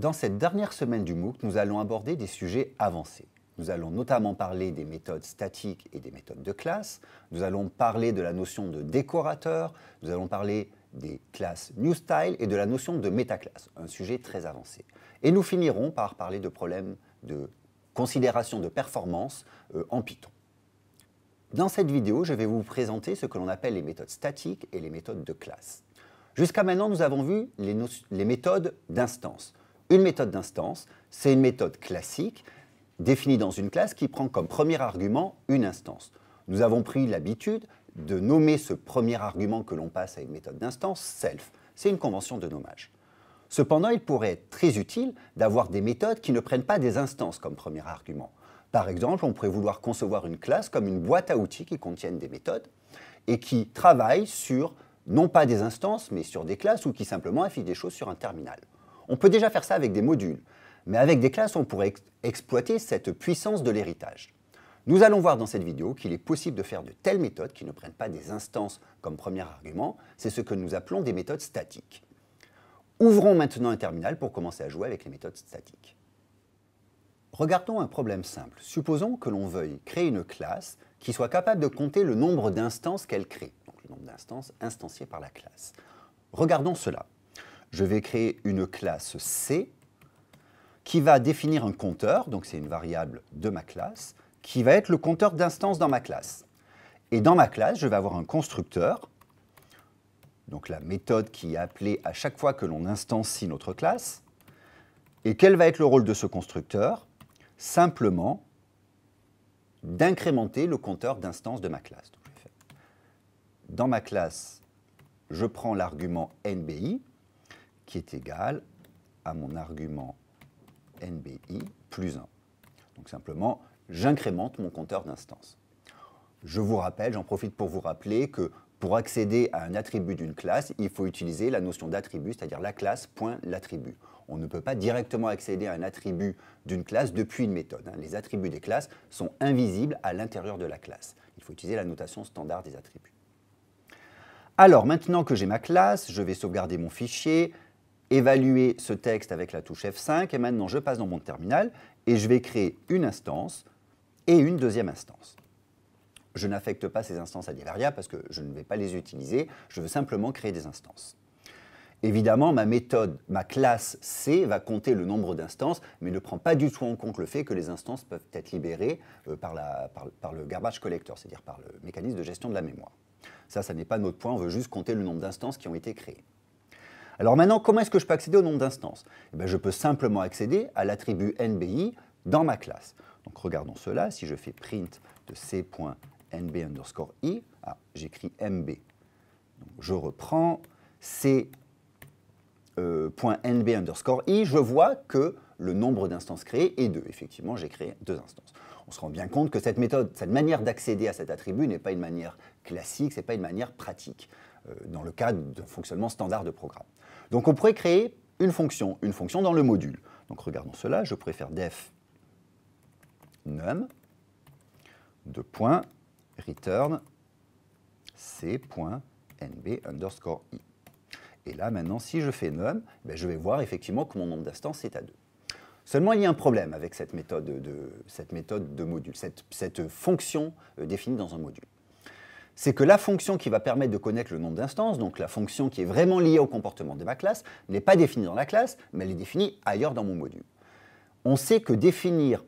Dans cette dernière semaine du MOOC, nous allons aborder des sujets avancés. Nous allons notamment parler des méthodes statiques et des méthodes de classe. Nous allons parler de la notion de décorateur. Nous allons parler des classes New Style et de la notion de métaclasse, un sujet très avancé. Et nous finirons par parler de problèmes de considération de performance euh, en Python. Dans cette vidéo, je vais vous présenter ce que l'on appelle les méthodes statiques et les méthodes de classe. Jusqu'à maintenant, nous avons vu les méthodes d'instance. Une méthode d'instance, c'est une méthode classique définie dans une classe qui prend comme premier argument une instance. Nous avons pris l'habitude de nommer ce premier argument que l'on passe à une méthode d'instance self. C'est une convention de nommage. Cependant, il pourrait être très utile d'avoir des méthodes qui ne prennent pas des instances comme premier argument. Par exemple, on pourrait vouloir concevoir une classe comme une boîte à outils qui contienne des méthodes et qui travaille sur non pas des instances, mais sur des classes ou qui simplement affiche des choses sur un terminal. On peut déjà faire ça avec des modules, mais avec des classes, on pourrait exploiter cette puissance de l'héritage. Nous allons voir dans cette vidéo qu'il est possible de faire de telles méthodes qui ne prennent pas des instances comme premier argument, c'est ce que nous appelons des méthodes statiques. Ouvrons maintenant un terminal pour commencer à jouer avec les méthodes statiques. Regardons un problème simple. Supposons que l'on veuille créer une classe qui soit capable de compter le nombre d'instances qu'elle crée, donc le nombre d'instances instanciées par la classe. Regardons cela je vais créer une classe C qui va définir un compteur, donc c'est une variable de ma classe, qui va être le compteur d'instance dans ma classe. Et dans ma classe, je vais avoir un constructeur, donc la méthode qui est appelée à chaque fois que l'on instancie notre classe. Et quel va être le rôle de ce constructeur Simplement d'incrémenter le compteur d'instance de ma classe. Dans ma classe, je prends l'argument NBI, qui est égal à mon argument NBI plus 1. Donc simplement, j'incrémente mon compteur d'instances. Je vous rappelle, j'en profite pour vous rappeler que pour accéder à un attribut d'une classe, il faut utiliser la notion d'attribut, c'est-à-dire la classe.l'attribut. On ne peut pas directement accéder à un attribut d'une classe depuis une méthode. Hein. Les attributs des classes sont invisibles à l'intérieur de la classe. Il faut utiliser la notation standard des attributs. Alors, maintenant que j'ai ma classe, je vais sauvegarder mon fichier, évaluer ce texte avec la touche F5 et maintenant je passe dans mon terminal et je vais créer une instance et une deuxième instance. Je n'affecte pas ces instances à des variables parce que je ne vais pas les utiliser, je veux simplement créer des instances. Évidemment, ma méthode, ma classe C va compter le nombre d'instances, mais ne prend pas du tout en compte le fait que les instances peuvent être libérées euh, par, par, le garbage collector, c'est-à-dire par le mécanisme de gestion de la mémoire. Ça, ça n'est pas notre point, on veut juste compter le nombre d'instances qui ont été créées. Alors maintenant, comment est-ce que je peux accéder au nombre d'instances eh ben, Je peux simplement accéder à l'attribut NBI dans ma classe. Donc regardons cela, si je fais print de c.nb underscore i, ah, j'écris mb. je reprends c.nb underscore i, je vois que le nombre d'instances créées est 2. Effectivement, j'ai créé deux instances. On se rend bien compte que cette méthode, cette manière d'accéder à cet attribut n'est pas une manière classique, ce n'est pas une manière pratique. Euh, dans le cadre d'un fonctionnement standard de programme. Donc on pourrait créer une fonction, une fonction dans le module. Donc regardons cela, je pourrais faire def num de point return c.nb underscore i. Et là maintenant si je fais num, eh je vais voir effectivement que mon nombre d'instances est à 2. Seulement, il y a un problème avec cette méthode de, module, cette, cette fonction euh, définie dans un module c'est que la fonction qui va permettre de connaître le nombre d'instances, donc la fonction qui est vraiment liée au comportement de ma classe, n'est pas définie dans la classe, mais elle est définie ailleurs dans mon module. On sait que définir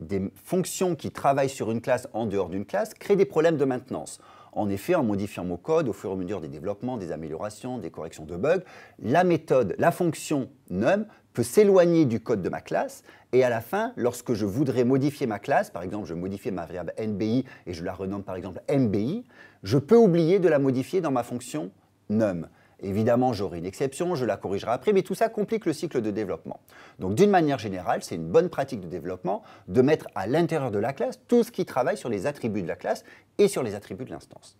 des fonctions qui travaillent sur une classe en dehors d'une classe crée des problèmes de maintenance. En effet, en modifiant mon code au fur et à mesure des développements, des améliorations, des corrections de bugs, la méthode, la fonction num peut s'éloigner du code de ma classe et à la fin, lorsque je voudrais modifier ma classe, par exemple, je modifie ma variable NBI et je la renomme par exemple MBI, je peux oublier de la modifier dans ma fonction num. Évidemment, j'aurai une exception, je la corrigerai après, mais tout ça complique le cycle de développement. Donc d'une manière générale, c'est une bonne pratique de développement de mettre à l'intérieur de la classe tout ce qui travaille sur les attributs de la classe et sur les attributs de l'instance.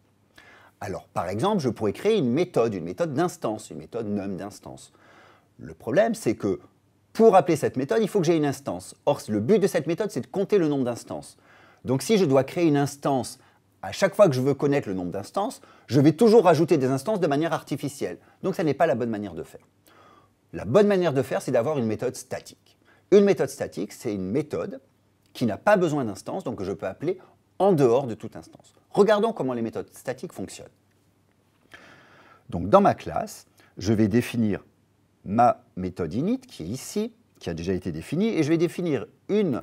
Alors, par exemple, je pourrais créer une méthode, une méthode d'instance, une méthode num d'instance. Le problème, c'est que pour appeler cette méthode, il faut que j'ai une instance. Or, le but de cette méthode, c'est de compter le nombre d'instances. Donc si je dois créer une instance à chaque fois que je veux connaître le nombre d'instances, je vais toujours rajouter des instances de manière artificielle. Donc ça n'est pas la bonne manière de faire. La bonne manière de faire, c'est d'avoir une méthode statique. Une méthode statique, c'est une méthode qui n'a pas besoin d'instances, donc que je peux appeler en dehors de toute instance. Regardons comment les méthodes statiques fonctionnent. Donc dans ma classe, je vais définir ma méthode init, qui est ici, qui a déjà été définie, et je vais définir une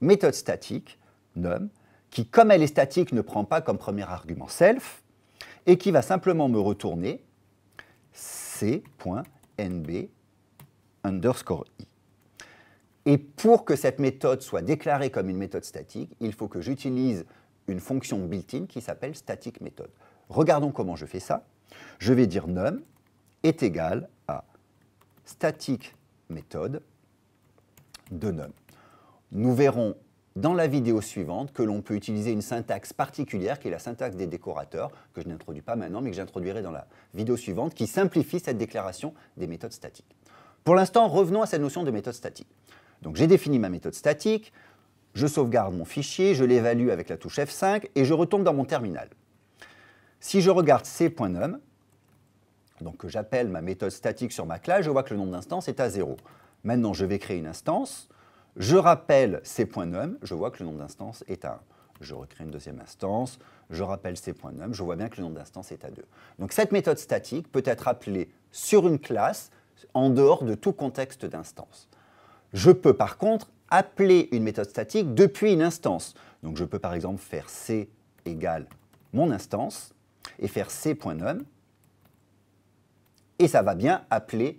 méthode statique, num, qui, comme elle est statique, ne prend pas comme premier argument self, et qui va simplement me retourner c.nb underscore i. Et pour que cette méthode soit déclarée comme une méthode statique, il faut que j'utilise une fonction built-in qui s'appelle static method. Regardons comment je fais ça. Je vais dire num est égal à static method de num. Nous verrons dans la vidéo suivante que l'on peut utiliser une syntaxe particulière qui est la syntaxe des décorateurs, que je n'introduis pas maintenant mais que j'introduirai dans la vidéo suivante, qui simplifie cette déclaration des méthodes statiques. Pour l'instant, revenons à cette notion de méthode statique. Donc j'ai défini ma méthode statique, je sauvegarde mon fichier, je l'évalue avec la touche F5 et je retombe dans mon terminal. Si je regarde c.num, donc que j'appelle ma méthode statique sur ma classe, je vois que le nombre d'instances est à 0. Maintenant, je vais créer une instance, je rappelle ces je vois que le nombre d'instances est à 1. Je recrée une deuxième instance, je rappelle ces je vois bien que le nombre d'instances est à 2. Donc cette méthode statique peut être appelée sur une classe en dehors de tout contexte d'instance. Je peux par contre appeler une méthode statique depuis une instance. Donc je peux par exemple faire c égale mon instance et faire c.num et ça va bien appeler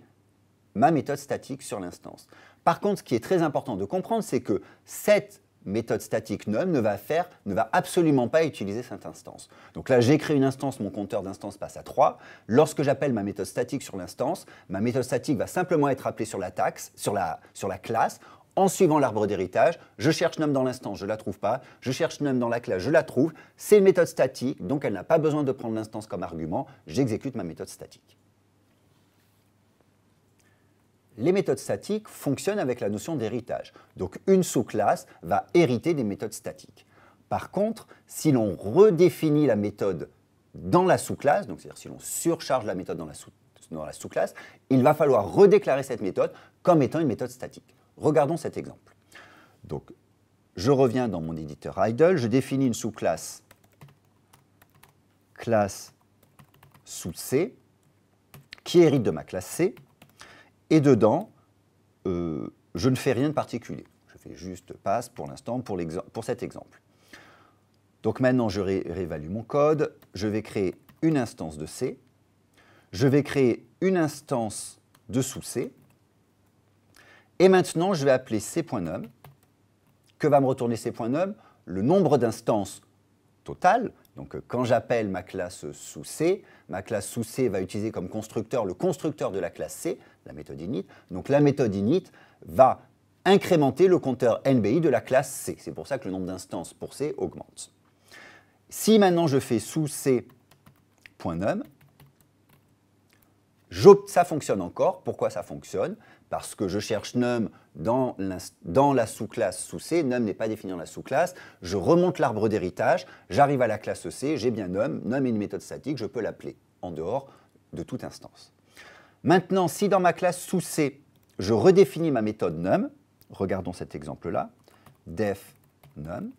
ma méthode statique sur l'instance. Par contre, ce qui est très important de comprendre, c'est que cette méthode statique num ne va faire, ne va absolument pas utiliser cette instance. Donc là, j'ai créé une instance, mon compteur d'instance passe à 3. Lorsque j'appelle ma méthode statique sur l'instance, ma méthode statique va simplement être appelée sur la taxe, sur la, sur la classe, en suivant l'arbre d'héritage. Je cherche num dans l'instance, je ne la trouve pas. Je cherche num dans la classe, je la trouve. C'est une méthode statique, donc elle n'a pas besoin de prendre l'instance comme argument. J'exécute ma méthode statique les méthodes statiques fonctionnent avec la notion d'héritage. Donc une sous-classe va hériter des méthodes statiques. Par contre, si l'on redéfinit la méthode dans la sous-classe, donc c'est-à-dire si l'on surcharge la méthode dans la sous-classe, il va falloir redéclarer cette méthode comme étant une méthode statique. Regardons cet exemple. Donc, je reviens dans mon éditeur idle, je définis une sous-classe classe sous C qui hérite de ma classe C et dedans, euh, je ne fais rien de particulier. Je fais juste passe pour l'instant pour, cet exemple. Donc maintenant, je réévalue mon code. Je vais créer une instance de C. Je vais créer une instance de sous C. Et maintenant, je vais appeler C.num. Que va me retourner C.num Le nombre d'instances totales donc euh, quand j'appelle ma classe sous C, ma classe sous C va utiliser comme constructeur le constructeur de la classe C, la méthode init. Donc la méthode init va incrémenter le compteur NBI de la classe C. C'est pour ça que le nombre d'instances pour C augmente. Si maintenant je fais sous C.num, ça fonctionne encore. Pourquoi ça fonctionne parce que je cherche num dans, la sous-classe sous C, num n'est pas défini dans la sous-classe, je remonte l'arbre d'héritage, j'arrive à la classe C, j'ai bien num, num est une méthode statique, je peux l'appeler en dehors de toute instance. Maintenant, si dans ma classe sous C, je redéfinis ma méthode num, regardons cet exemple-là, def num,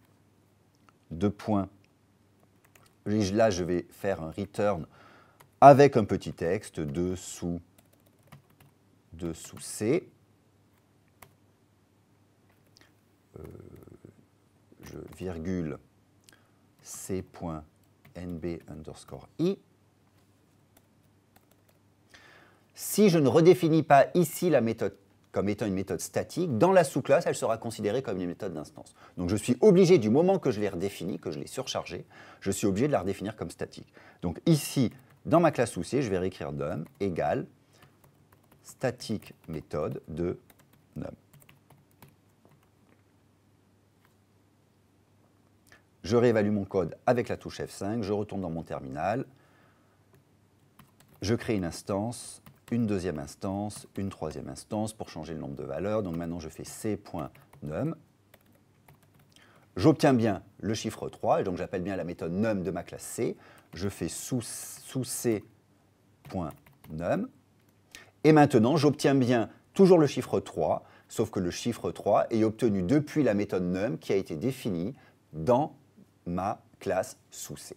deux points, là je vais faire un return avec un petit texte de sous de sous C. Euh, je virgule C.NB underscore I. Si je ne redéfinis pas ici la méthode comme étant une méthode statique, dans la sous-classe, elle sera considérée comme une méthode d'instance. Donc je suis obligé, du moment que je l'ai redéfinie, que je l'ai surchargée, je suis obligé de la redéfinir comme statique. Donc ici, dans ma classe sous C, je vais réécrire DOM égale statique méthode de num. Je réévalue mon code avec la touche F5, je retourne dans mon terminal, je crée une instance, une deuxième instance, une troisième instance pour changer le nombre de valeurs. Donc maintenant je fais c.num. J'obtiens bien le chiffre 3, et donc j'appelle bien la méthode num de ma classe C. Je fais sous, sous c.num et maintenant, j'obtiens bien toujours le chiffre 3, sauf que le chiffre 3 est obtenu depuis la méthode num qui a été définie dans ma classe sous C.